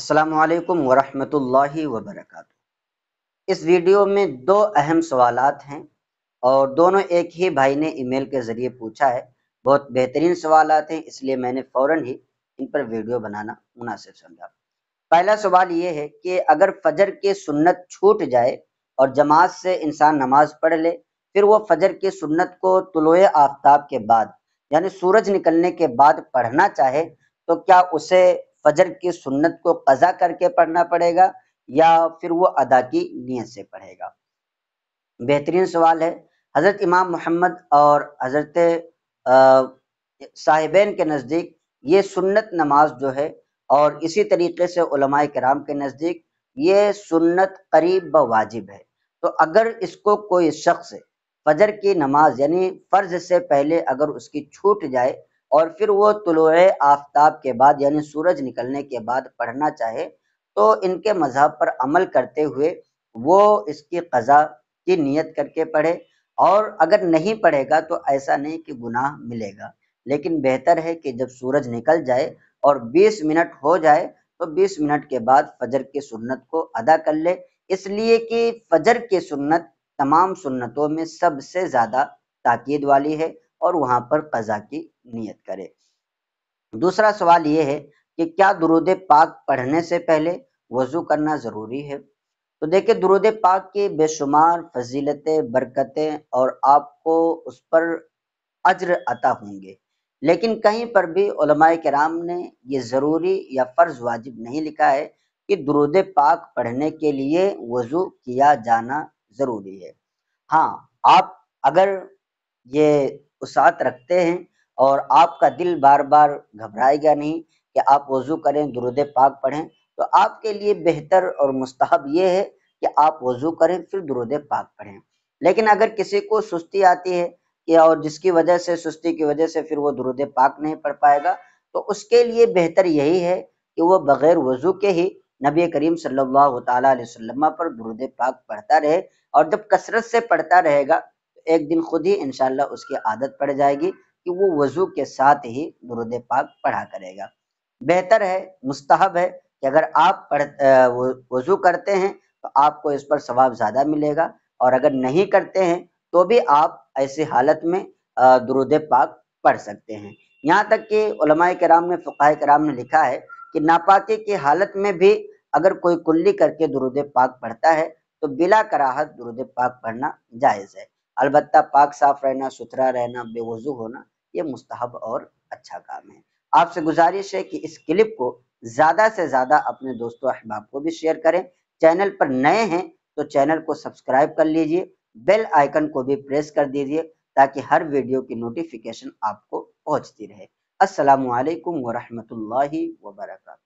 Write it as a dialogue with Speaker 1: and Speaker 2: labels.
Speaker 1: असलकम वरहमतुल्लाहि वबरकatuh इस वीडियो में दो अहम सवाल हैं और दोनों एक ही भाई ने ईमेल के ज़रिए पूछा है बहुत बेहतरीन सवाल हैं इसलिए मैंने फ़ौर ही इन पर वीडियो बनाना मुनासिब समझा पहला सवाल ये है कि अगर फजर की सुन्नत छूट जाए और जमात से इंसान नमाज पढ़ ले फिर वो फजर की सुन्नत को तुलो आफ्ताब के बाद यानी सूरज निकलने के बाद पढ़ना चाहे तो क्या उसे फजर की सुन्नत को कज़ा करके पढ़ना पड़ेगा या फिर वो अदा की नीयत से पढ़ेगा बेहतरीन सवाल है हज़रत इमाम मोहम्मद और हज़रत साहिबेन के नज़दीक ये सुन्नत नमाज जो है और इसी तरीके से कराम के नज़दीक ये सुन्नत करीब व वाजिब है तो अगर इसको कोई शख्स फजर की नमाज यानी फ़र्ज से पहले अगर उसकी छूट जाए और फिर वो तुलो आफ्ताब के बाद यानी सूरज निकलने के बाद पढ़ना चाहे तो इनके मजहब पर अमल करते हुए वो इसकी कज़ा की नीयत करके पढ़े और अगर नहीं पढ़ेगा तो ऐसा नहीं कि गुनाह मिलेगा लेकिन बेहतर है कि जब सूरज निकल जाए और 20 मिनट हो जाए तो 20 मिनट के बाद फजर की सुन्नत को अदा कर ले इसलिए कि फजर की सुन्नत तमाम सुन्नतों में सबसे ज़्यादा ताकीद वाली है और वहां पर कज़ा की नीयत करे दूसरा सवाल ये है कि क्या दुरुद पाक पढ़ने से पहले वज़ू करना ज़रूरी है तो देखिए दुरुद पाक की बेशुमार फजीलतें बरकतें और आपको उस पर अज्र अता होंगे लेकिन कहीं पर भी कराम ने ये ज़रूरी या फ़र्ज़ वाजिब नहीं लिखा है कि दुरुद पाक पढ़ने के लिए वज़ू किया जाना ज़रूरी है हाँ आप अगर ये को साथ रखते हैं और आपका दिल बार बार घबराएगा नहीं कि आप वज़ू करें दुरुद पाक पढ़ें तो आपके लिए बेहतर और मुस्तहब ये है कि आप वज़ू करें फिर दुरुद पाक पढ़ें लेकिन अगर किसी को सुस्ती आती है कि और जिसकी वजह से सुस्ती की वजह से फिर वो दुरुद पाक नहीं पढ़ पाएगा तो उसके लिए बेहतर यही है कि वह बग़ैर वज़ू के ही नबी करीम सल्लल्लाहु अलैहि वसल्लम पर दुरुद पाक पढ़ता रहे और जब कसरत से पढ़ता रहेगा तो एक दिन खुद ही इनशाला उसकी आदत पड़ जाएगी कि वो वजू के साथ ही दुरुद पाक पढ़ा करेगा बेहतर है मुस्तहब है कि अगर आप पढ़ वजू करते हैं तो आपको इस पर सवाब ज़्यादा मिलेगा और अगर नहीं करते हैं तो भी आप ऐसी हालत में दुरुद पाक पढ़ सकते हैं यहाँ तक कि कराम ने फ़ाय कराम ने लिखा है कि नापाके की हालत में भी अगर कोई कुल्ली करके दुरुद पाक पढ़ता है तो बिला कराहत दुरुद पाक पढ़ना जायज़ है अलबत् पाक साफ रहना सुथरा रहना बेवजू होना ये मुस्तहब और अच्छा काम है आपसे गुजारिश है कि इस क्लिप को ज़्यादा से ज़्यादा अपने दोस्तों अहबाब को भी शेयर करें चैनल पर नए हैं तो चैनल को सब्सक्राइब कर लीजिए बेल आइकन को भी प्रेस कर दीजिए ताकि हर वीडियो की नोटिफिकेशन आपको पहुंचती रहे वरहमत लाही वर्का